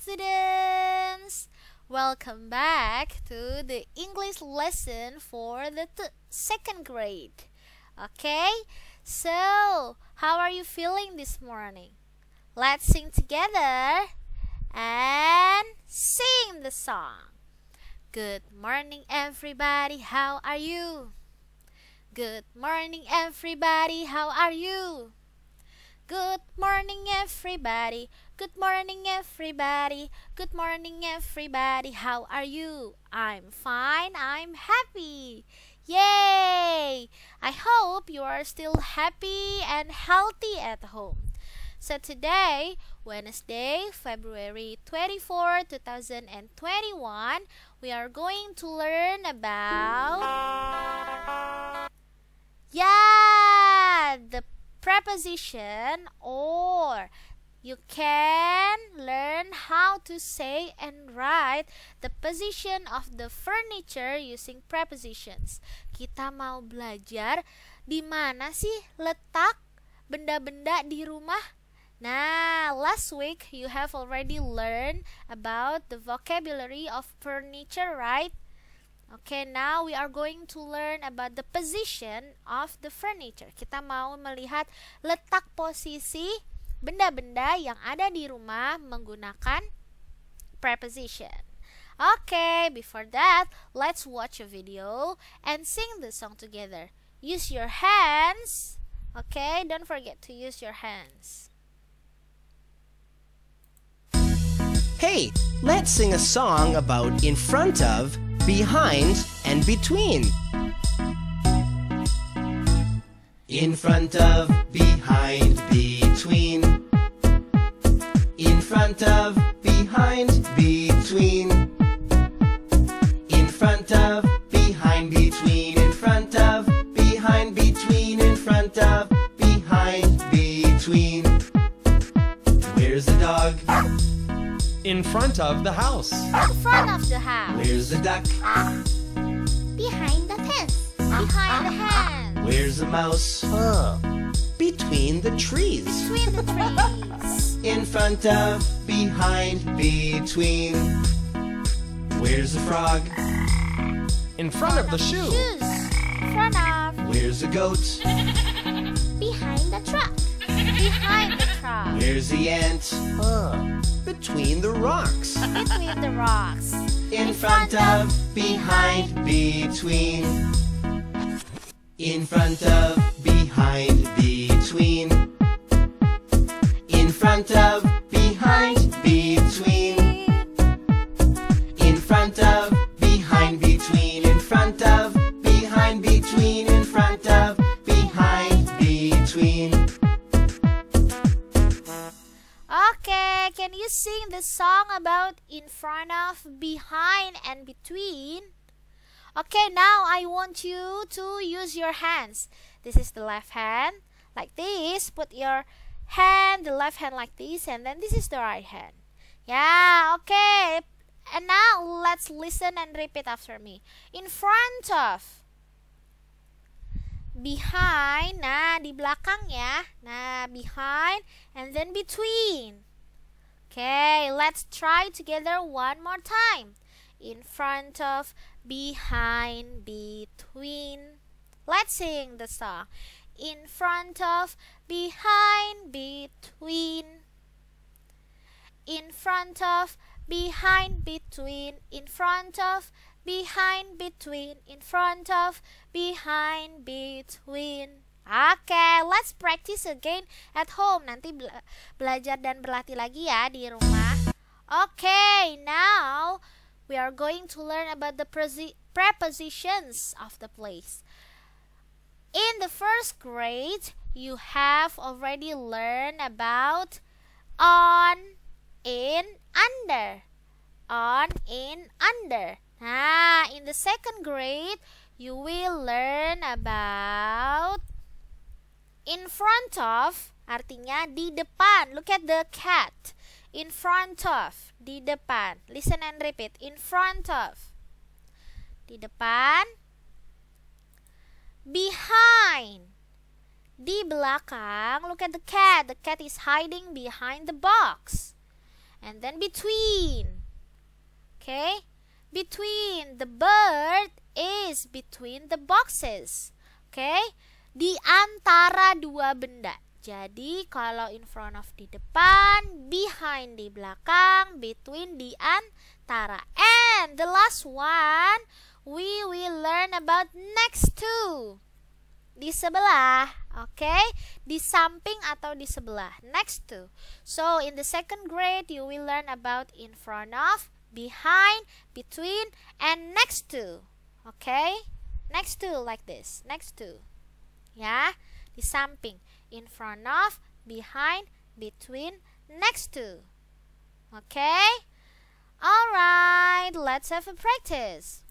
students! Welcome back to the English lesson for the second grade. Okay, so how are you feeling this morning? Let's sing together and sing the song. Good morning, everybody. How are you? Good morning, everybody. How are you? Good morning, everybody. Good morning, everybody. Good morning, everybody. How are you? I'm fine. I'm happy. Yay! I hope you are still happy and healthy at home. So today, Wednesday, February 24, 2021, we are going to learn about Yeah, the preposition or you can learn how to say and write the position of the furniture using prepositions. Kita mau belajar di mana sih letak benda-benda di rumah? Nah, last week you have already learned about the vocabulary of furniture, right? Okay, now we are going to learn about the position of the furniture. Kita mau melihat letak posisi benda-benda yang ada di rumah menggunakan preposition. Okay, before that, let's watch a video and sing the song together. Use your hands. Okay, don't forget to use your hands. Hey, let's sing a song about in front of behind, and between. In front of, behind, between. In front of, behind, between. In front of, behind, between. In front of, behind, between. In front of, behind, between. Where's the dog? In front of the house. In front of the house. Where's the duck? Behind the fence. Behind the hen. Where's the mouse? Huh. Between the trees. Between the trees. In front of, behind, between. Where's the frog? In front of the shoe. Shoes. In front of. Where's the goat? Behind the truck. Behind the truck. Where's the ant? Huh between the rocks. Between the rocks. In front of, behind, between. In front of, behind, between. In front of, behind, between. In front of, behind, between. In front of, behind, between. In front of, behind, between. When you sing the song about in front of, behind, and between, okay, now I want you to use your hands. This is the left hand, like this. Put your hand, the left hand like this, and then this is the right hand. Yeah, okay. And now let's listen and repeat after me. In front of. Behind. Nah, di belakang ya. Nah, behind. And then between. Okay, let's try together one more time. In front of, behind, between. Let's sing the song. In front of, behind, between. In front of, behind, between. In front of, behind, between. In front of, behind, between. Oke, okay, let's practice again at home. Nanti bela belajar dan berlatih lagi ya di rumah. Oke, okay, now we are going to learn about the prepositions of the place. In the first grade, you have already learned about on, in, under. On, in, under. Nah, in the second grade, you will learn about In front of artinya di depan. Look at the cat. In front of di depan. Listen and repeat. In front of di depan. Behind di belakang. Look at the cat. The cat is hiding behind the box. And then between. Okay? Between the bird is between the boxes. Okay? di antara dua benda. Jadi kalau in front of di depan, behind di belakang, between di antara. And the last one we will learn about next to. Di sebelah, oke? Okay? Di samping atau di sebelah, next to. So in the second grade you will learn about in front of, behind, between and next to. Okay? Next to like this, next to. ya di samping in front of behind between next to okay alright let's have a practice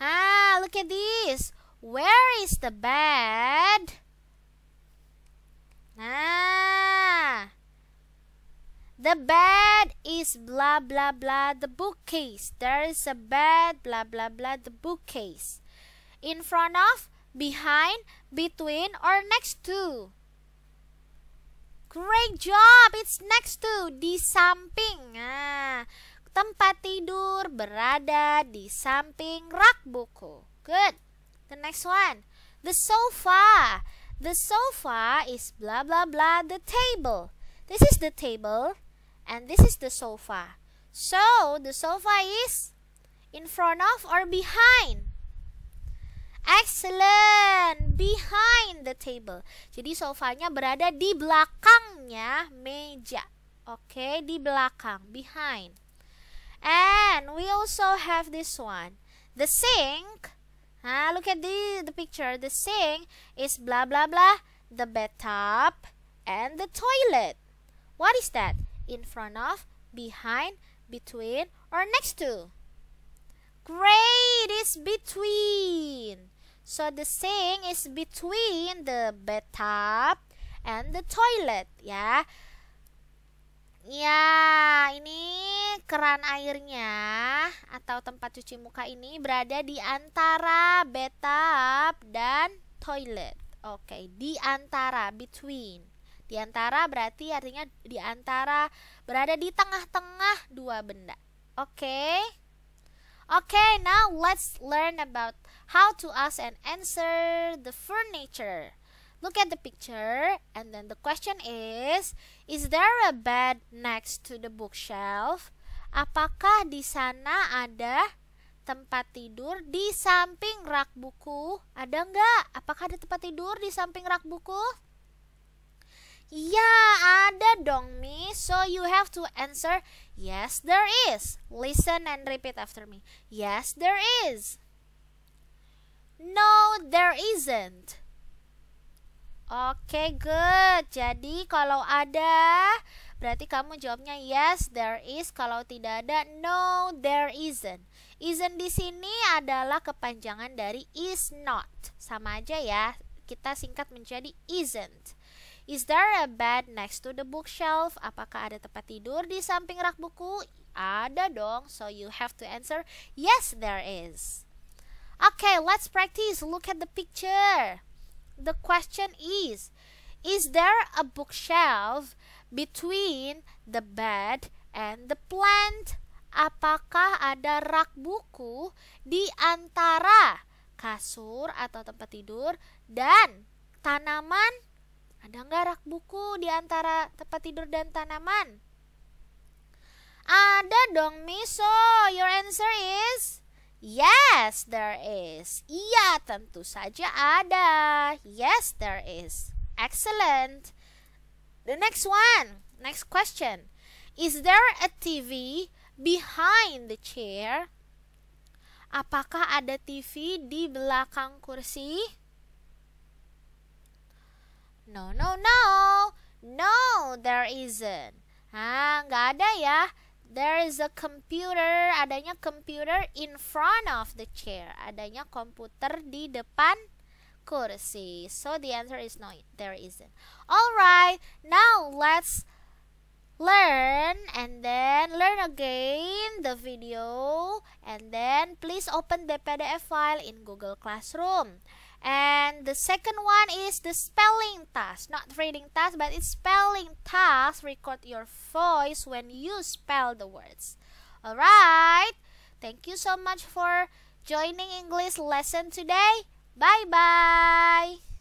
ah look at this where is the bed ah the bed is blah blah blah the bookcase. There is a bed blah blah blah the bookcase. In front of behind, between, or next to. Great job! It's next to, di samping. ah, tempat tidur berada di samping rak buku. Good. The next one. The sofa. The sofa is blah blah blah the table. This is the table and this is the sofa. So, the sofa is in front of or behind Excellent. Behind the table. Jadi sofanya berada di belakangnya meja. Oke, okay, di belakang, behind. And we also have this one. The sink. Ah, look at the the picture. The sink is blah blah blah, the bathtub and the toilet. What is that? In front of, behind, between or next to. Great is between. So the sink is between the bathtub and the toilet ya. Ya, ini keran airnya atau tempat cuci muka ini berada di antara bathtub dan toilet. Oke, okay, di antara between. Di antara berarti artinya di antara berada di tengah-tengah dua benda. Oke. Okay? Okay, now let's learn about how to ask and answer the furniture. Look at the picture and then the question is, is there a bed next to the bookshelf? Apakah di sana ada tempat tidur di samping rak buku? Ada nggak? Apakah ada tempat tidur di samping rak buku? dong, Miss. So you have to answer, yes, there is. Listen and repeat after me. Yes, there is. No, there isn't. Oke, okay, good. Jadi kalau ada, berarti kamu jawabnya yes, there is. Kalau tidak ada, no, there isn't. Isn't di sini adalah kepanjangan dari is not. Sama aja ya, kita singkat menjadi isn't. Is there a bed next to the bookshelf? Apakah ada tempat tidur di samping rak buku? Ada dong. So you have to answer yes there is. Okay, let's practice. Look at the picture. The question is Is there a bookshelf between the bed and the plant? Apakah ada rak buku di antara kasur atau tempat tidur dan tanaman? Ada nggak rak buku di antara tempat tidur dan tanaman? Ada dong, Miso. your answer is yes, there is. Iya, tentu saja ada. Yes, there is. Excellent. The next one, next question. Is there a TV behind the chair? Apakah ada TV di belakang kursi? No, no, no. No, there isn't. Ah, nggak ada ya. There is a computer, adanya computer in front of the chair. Adanya komputer di depan kursi. So the answer is no, there isn't. All right, now let's learn and then learn again the video and then please open the PDF file in Google Classroom. And the second one is the spelling task, not reading task, but it's spelling task. Record your voice when you spell the words. All right. Thank you so much for joining English lesson today. Bye bye.